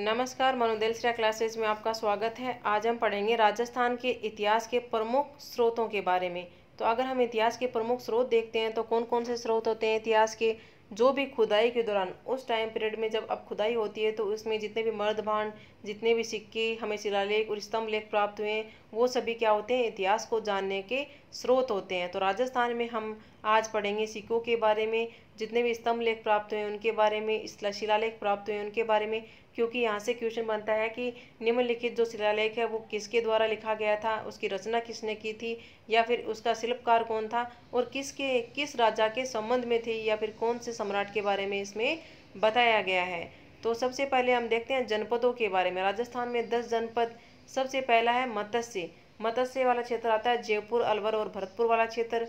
नमस्कार मनुदेलसरा क्लासेस में आपका स्वागत है आज हम पढ़ेंगे राजस्थान के इतिहास के प्रमुख स्रोतों के बारे में तो अगर हम इतिहास के प्रमुख स्रोत देखते हैं तो कौन कौन से स्रोत होते हैं इतिहास के जो भी खुदाई के दौरान उस टाइम पीरियड में जब अब खुदाई होती है तो उसमें जितने भी मर्द भांड जितने भी सिक्के हमें शिलालेख और स्तंभ लेख प्राप्त हुए हैं वो सभी क्या होते हैं इतिहास को जानने के स्रोत होते हैं तो राजस्थान में हम आज पढ़ेंगे सिक्कों के बारे में जितने भी स्तंभ लेख प्राप्त हुए उनके बारे में शिलालेख प्राप्त हुए उनके बारे में क्योंकि यहाँ से क्वेश्चन बनता है कि निम्नलिखित जो शिलालेख है वो किसके द्वारा लिखा गया था उसकी रचना किसने की थी या फिर उसका शिल्पकार कौन था और किसके किस राजा के संबंध में थे या फिर कौन से सम्राट के बारे में इसमें बताया गया है तो सबसे पहले हम देखते हैं जनपदों के बारे में राजस्थान में दस जनपद सबसे पहला है मत्स्य मत्स्य वाला क्षेत्र आता है जयपुर अलवर और भरतपुर वाला क्षेत्र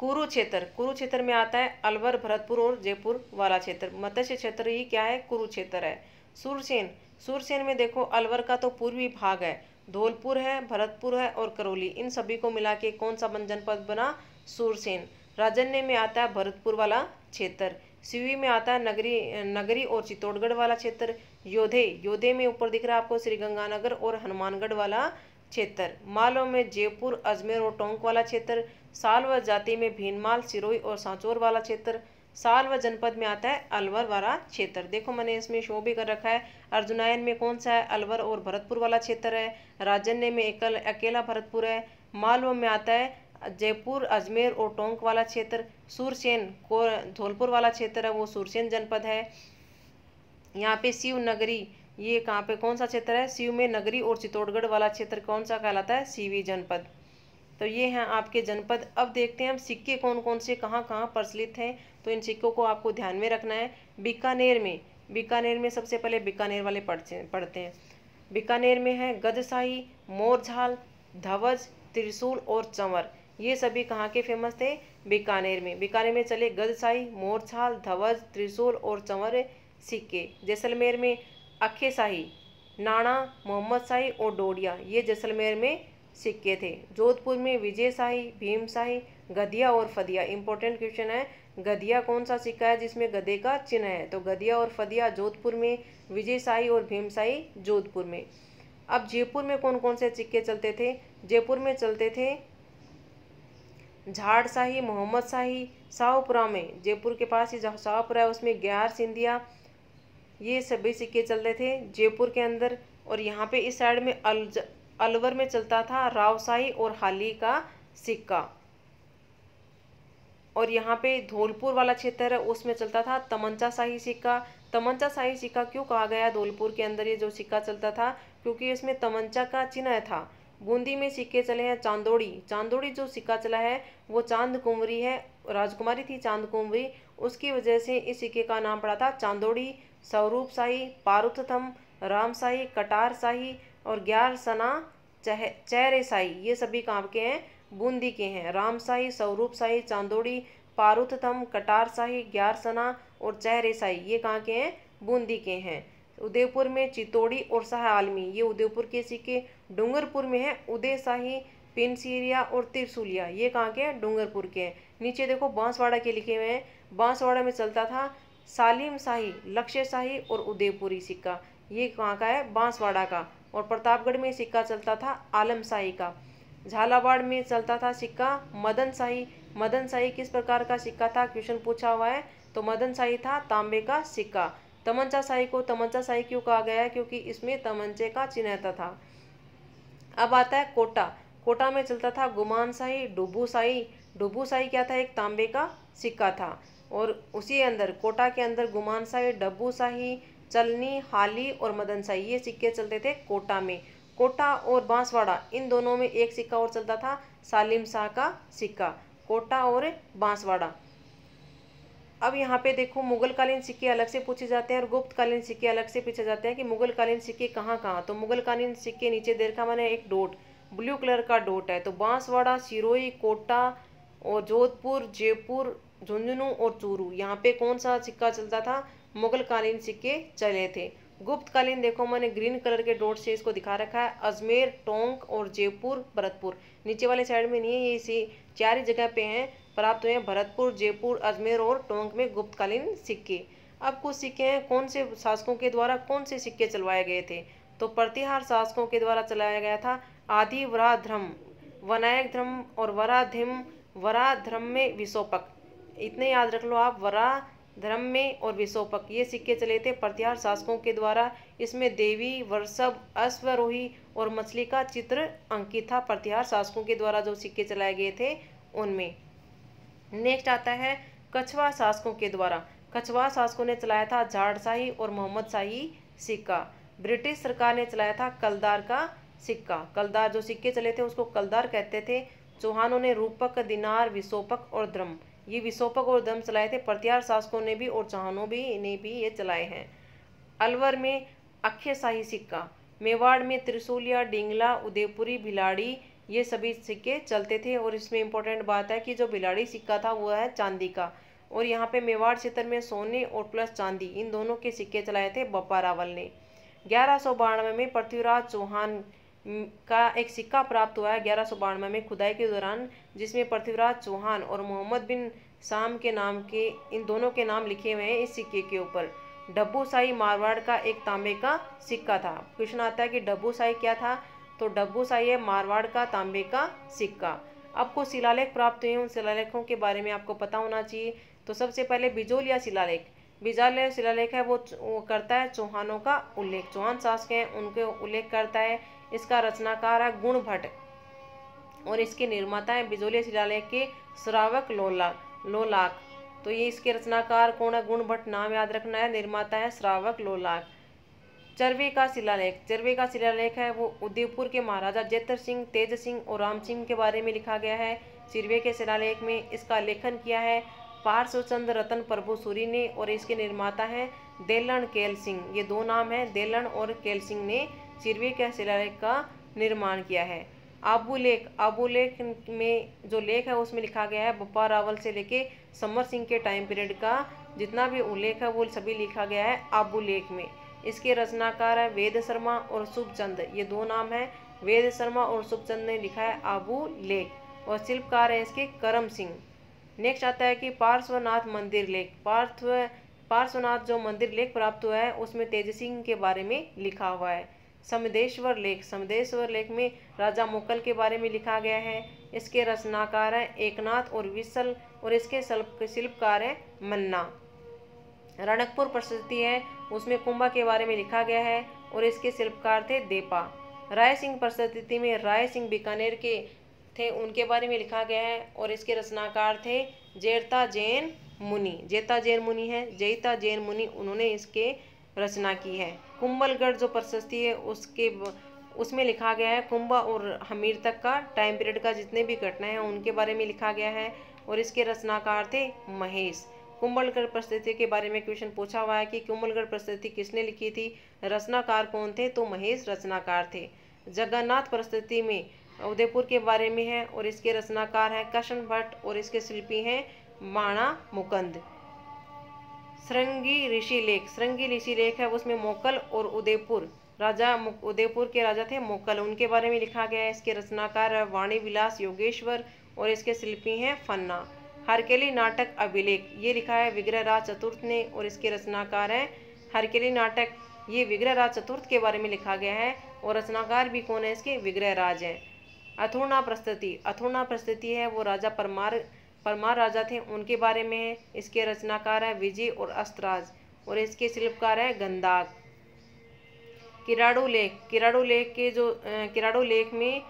कुरुक्षेत्र कुरुक्षेत्र में आता है अलवर भरतपुर और जयपुर वाला क्षेत्र मत्स्य क्षेत्र ही क्या है कुरुक्षेत्र है सूरसेन सूरसेन में देखो अलवर का तो पूर्वी भाग है धौलपुर है भरतपुर है और करौली इन सभी को मिला के कौन सा जनपद बना सूरसेन राजन्य में आता है भरतपुर वाला क्षेत्र सिवी में आता है नगरी नगरी और चित्तौड़गढ़ वाला क्षेत्र योधे योधे में ऊपर दिख रहा है आपको श्रीगंगानगर और हनुमानगढ़ वाला क्षेत्र मालव में जयपुर अजमेर और टोंक वाला क्षेत्र साल व जाति में भीनमाल सिरोई और सांचौर वाला क्षेत्र साल व जनपद में आता है अलवर वाला क्षेत्र देखो मैंने इसमें शो भी कर रखा है अर्जुनायन में कौन सा है अलवर और भरतपुर वाला क्षेत्र है राजन्य में एकल अकेला भरतपुर है मालवा में आता है जयपुर अजमेर और टोंक वाला क्षेत्र सूरसेन को धौलपुर वाला क्षेत्र है वो सूरसेन जनपद है यहाँ पे शिव नगरी ये कहाँ पे कौन सा क्षेत्र है सीव में नगरी और चित्तौड़गढ़ वाला क्षेत्र कौन सा कहलाता है सीवी जनपद तो ये हैं आपके जनपद अब देखते हैं हम सिक्के कौन कौन से कहाँ कहाँ प्रचलित हैं तो इन सिक्कों को आपको ध्यान में रखना है बीकानेर में बीकानेर में सबसे पहले बीकानेर वाले पढ़ते पढ़ते हैं बीकानेर में है गदशाही मोरझाल धवज त्रिशूल और चंवर ये सभी कहाँ के फेमस थे बीकानेर में बीकानेर में चले गदशाही मोरछाल धवज त्रिशूल और चंवर सिक्के जैसलमेर में अखे शाही नाना मोहम्मद शाही और डोडिया ये जैसलमेर में सिक्के थे जोधपुर में विजय शाही भीम शाही गधिया और फदिया इंपॉर्टेंट क्वेश्चन है गधिया कौन सा सिक्का है जिसमें गधे का चिन्ह है तो गधिया और फदिया जोधपुर में विजय शाही और भीम शाही जोधपुर में अब जयपुर में कौन कौन से सिक्के चलते थे जयपुर में चलते थे झाड़ शाही मोहम्मद शाही शाहपुरा में जयपुर के पास ही शाहपुरा है उसमें ग्यार सिंधिया ये सभी सिक्के चलते थे जयपुर के अंदर और यहाँ पे इस साइड में अल अलवर में चलता था रावसाई और हाली का सिक्का और यहाँ पे धौलपुर वाला क्षेत्र है उसमें चलता था तमंचा शाही सिक्का तमंचा शाही सिक्का क्यों कहा गया धौलपुर के अंदर ये जो सिक्का चलता था क्योंकि इसमें तमंचा का चिन्ह था बूंदी में सिक्के चले हैं चांदोड़ी चांदोड़ी जो सिक्का चला है वो चांद कुंवरी है राजकुमारी थी चांद कुंवरी उसकी वजह से इस सिक्के का नाम पड़ा था चांदोड़ी स्वरूप शाही पारुथतम राम शाही कटार शाही और ग्यार सना चह चेहरे शाही ये सभी कहाँ के हैं बूंदी के हैं राम शाही स्वरूप शाही चांदोड़ी पारुथतम कटार शाही ग्यार सना और चेहरे शाही ये कहाँ के हैं बूंदी के हैं उदयपुर में चितोड़ी और शाह आलमी ये उदयपुर के सिक्के डूंगरपुर में है उदय शाही पिनसीरिया और त्रिशूलिया ये कहाँ के हैं डूंगरपुर के हैं नीचे देखो बांसवाड़ा के लिखे हुए हैं बांसवाड़ा में चलता था सालीम शाही लक्ष्य शाही और उदयपुरी सिक्का ये कहाँ का है बांसवाड़ा का और प्रतापगढ़ में सिक्का चलता था आलम शाही का झालावाड़ में चलता था सिक्का मदन शाही मदन शाही किस प्रकार का सिक्का था क्वेश्चन पूछा हुआ है तो मदन शाही था तांबे का सिक्का तमंचा शाही को तमंचा शाही क्यों कहा गया है क्योंकि इसमें तमंचे का चिन्हता था अब आता है कोटा कोटा में चलता था गुमान शाही डुबू शाही डुबू शाही क्या था एक तांबे का सिक्का था और उसी अंदर कोटा के अंदर गुमान शाही डब्बू शाही चलनी हाली और मदन शाही ये सिक्के चलते थे कोटा में कोटा और बांसवाड़ा इन दोनों में एक सिक्का और चलता था सालिम शाह का सिक्का कोटा और बांसवाड़ा अब यहाँ पे देखो मुगल कालीन सिक्के अलग से पूछे जाते हैं और गुप्त कालीन सिक्के अलग से पूछे जाते हैं कि मुगल कालीन सिक्के कहाँ कहाँ तो मुगल कालीन सिक्के नीचे देर का मैंने एक डोट ब्लू कलर का डोट है तो बांसवाड़ा सिरोई कोटा और जोधपुर जयपुर झुंझुनू और चूरू यहाँ पे कौन सा सिक्का चलता था मुगल कालीन सिक्के चले थे गुप्त कालीन देखो मैंने ग्रीन कलर के डॉट से इसको दिखा रखा है अजमेर टोंक और जयपुर भरतपुर नीचे वाले साइड में नहीं है ये इसी चार ही जगह पे हैं प्राप्त हुए हैं भरतपुर जयपुर अजमेर और टोंक में गुप्त कालीन सिक्के अब कुछ सिक्के हैं कौन से शासकों के द्वारा कौन से सिक्के चलवाए गए थे तो प्रतिहार शासकों के द्वारा चलाया गया था आदि वराध्रम वनायक धर्म और वराधिम वराध्रम में विशोपक इतने याद रख लो आप वरा धर्म में और विशोपक ये सिक्के चले थे प्रत्यार शासकों के द्वारा इसमें देवी वर्षभ अश्वरोही और मछली का चित्र अंकित था प्रत्यार शासकों के द्वारा जो सिक्के चलाए गए थे उनमें नेक्स्ट आता है कछवा शासकों के द्वारा कछवा शासकों ने चलाया था झाड़शाही और मोहम्मद शाही सिक्का ब्रिटिश सरकार ने चलाया था कलदार का सिक्का कलदार जो सिक्के चले थे उसको कलदार कहते थे चौहानों ने रूपक दिनार विशोपक और द्रम ये विशोपक और दम चलाए थे प्रत्यार शासकों ने भी और चाहनों भी ने भी ये चलाए हैं अलवर में अक्षय शाही सिक्का मेवाड़ में त्रिशूलिया डिंगला उदयपुरी भिलाड़ी ये सभी सिक्के चलते थे और इसमें इम्पोर्टेंट बात है कि जो भिलाड़ी सिक्का था वो है चांदी का और यहाँ पे मेवाड़ क्षेत्र में सोने और प्लस चांदी इन दोनों के सिक्के चलाए थे बप्पा रावल ने ग्यारह सौ में पृथ्वीराज चौहान का एक सिक्का प्राप्त हुआ है ग्यारह सौ बानवे में खुदाई के दौरान जिसमें पृथ्वीराज चौहान और मोहम्मद बिन शाम के नाम के इन दोनों के नाम लिखे हुए हैं इस सिक्के के ऊपर डब्बूसाई मारवाड़ का एक तांबे का सिक्का था क्वेश्चन आता है कि डब्बूसाई क्या था तो डब्बूसाई है मारवाड़ का तांबे का सिक्का आपको शिलालेख प्राप्त हुए उन शिलालेखों के बारे में आपको पता होना चाहिए तो सबसे पहले बिजोलिया शिलालेख बिजालिया शिलालेख है वो, वो करता है चौहानों का उल्लेख चौहान शासक हैं उनके उल्लेख करता है इसका रचनाकार है गुण भट्ट और इसके निर्माता है बिजोलिया शिलालेख के श्रावक लोला लोलाक तो ये इसके रचनाकार कौन है गुण भट्ट नाम याद रखना है निर्माता है श्रावक लोलाक चरवे का शिलालेख चरवे का शिलालेख है वो उदयपुर के महाराजा जेतर सिंह तेज सिंह और राम सिंह के बारे में लिखा गया है चिरवे के शिलालेख में इसका लेखन किया है पार्श्वचंद रतन प्रभु सूरी ने और इसके निर्माता हैं देलन केल सिंह ये दो नाम हैं देलन और केल सिंह ने चिरवी के शिलालेख का निर्माण किया है आबू लेख आबू लेख में जो लेख है उसमें लिखा गया है बप्पा रावल से लेके समर सिंह के टाइम पीरियड का जितना भी उल्लेख है वो सभी लिखा गया है आबू लेख में इसके रचनाकार है वेद शर्मा और शुभचंद ये दो नाम है वेद शर्मा और शुभचंद ने लिखा है आबू लेख और शिल्पकार है इसके करम सिंह नेक्स्ट आता है कि पार्श्वनाथ मंदिर लेख पार्थ पार्श्वनाथ जो मंदिर लेख प्राप्त हुआ है उसमें तेज सिंह के बारे में लिखा हुआ है समदेश्वर लेख समदेश्वर लेख में राजा मुकल के बारे में लिखा गया है इसके रचनाकार हैं एकनाथ और विसल और इसके शिल्पकार हैं मन्ना रणकपुर प्रसिद्धि है उसमें कुंभा के बारे में लिखा गया है और इसके शिल्पकार थे देपा राय सिंह प्रसिद्धि में राय सिंह बीकानेर के थे उनके बारे में लिखा गया है और इसके रचनाकार थे जेरता जैन मुनि जेता जैन मुनि है जयता जैन मुनि उन्होंने इसके रचना की है कुंभलगढ़ जो प्रशस्ति है उसके उसमें लिखा गया है कुंभ और हमीर तक का टाइम पीरियड का जितने भी घटनाएं हैं उनके बारे में लिखा गया है और इसके रचनाकार थे महेश कुंभलगढ़ प्रस्थिति के बारे में क्वेश्चन पूछा हुआ है कि कुंभलगढ़ प्रस्थिति किसने लिखी थी रचनाकार कौन थे तो महेश रचनाकार थे जगन्नाथ प्रस्थिति में उदयपुर के बारे में है और इसके रचनाकार हैं कृष्ण भट्ट और इसके शिल्पी हैं माणा मुकंद श्रृंगी ऋषि लेख श्रृंगी ऋषि लेख है उसमें मोकल और उदयपुर राजा उदयपुर के राजा थे मोकल उनके बारे में लिखा गया है इसके रचनाकार है वाणी विलास योगेश्वर और इसके शिल्पी हैं फन्ना हरकेली नाटक अभिलेख ये लिखा है विग्रहराज चतुर्थ ने और इसके रचनाकार हैं हरकेली नाटक ये विग्रहराज चतुर्थ के बारे में लिखा गया है और रचनाकार भी कौन है इसके विग्रहराज हैं अथुर्णा प्रस्तुति अथुर्णा प्रस्तुति है वो राजा परमार परमार राजा थे उनके बारे में इसके रचनाकार है विजय और अस्त्राज और इसके शिल्पकार है गंदाग किराड़ो लेख किराड़ो लेख के जो किराड़ो लेख में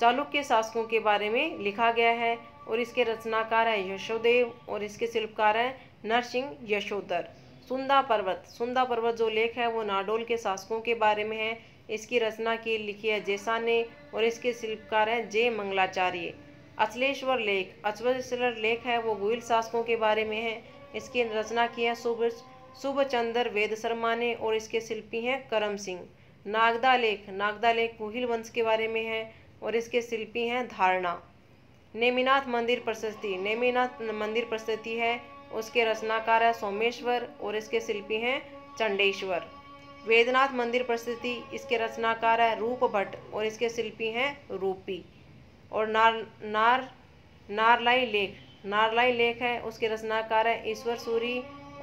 चालुक्य शासकों के बारे में लिखा गया है और इसके रचनाकार है यशोदेव और इसके शिल्पकार है नरसिंह यशोधर सुंदा पर्वत सुंदा पर्वत जो लेख है वो नाडोल के शासकों के बारे में है इसकी रचना की लिखी है जैसा ने और इसके शिल्पकार हैं जय मंगलाचार्य अचलेश्वर लेख अचलेश्वर लेख है वो गुहिल शासकों के बारे में है इसकी रचना की है शुभ शुभ चंद्र वेद शर्मा ने और इसके शिल्पी हैं करम सिंह नागदा लेख नागदा लेख गुहिल वंश के बारे में है और इसके शिल्पी हैं धारणा नेमिनाथ मंदिर प्रशस्ति नेमिनाथ मंदिर प्रशस्ति है उसके रचनाकार है सोमेश्वर और इसके शिल्पी हैं चंडेश्वर वेदनाथ मंदिर प्रस्तुति इसके रचनाकार है रूप भट्ट और इसके शिल्पी हैं रूपी और नार नार नारलाई लेख नारलाई लेख है उसके रचनाकार हैं ईश्वर सूरी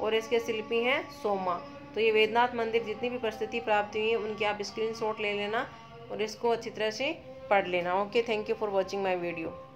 और इसके शिल्पी हैं सोमा तो ये वेदनाथ मंदिर जितनी भी प्रस्तुति प्राप्त हुई है उनकी आप स्क्रीनशॉट ले लेना और इसको अच्छी तरह से पढ़ लेना okay thank you for watching my video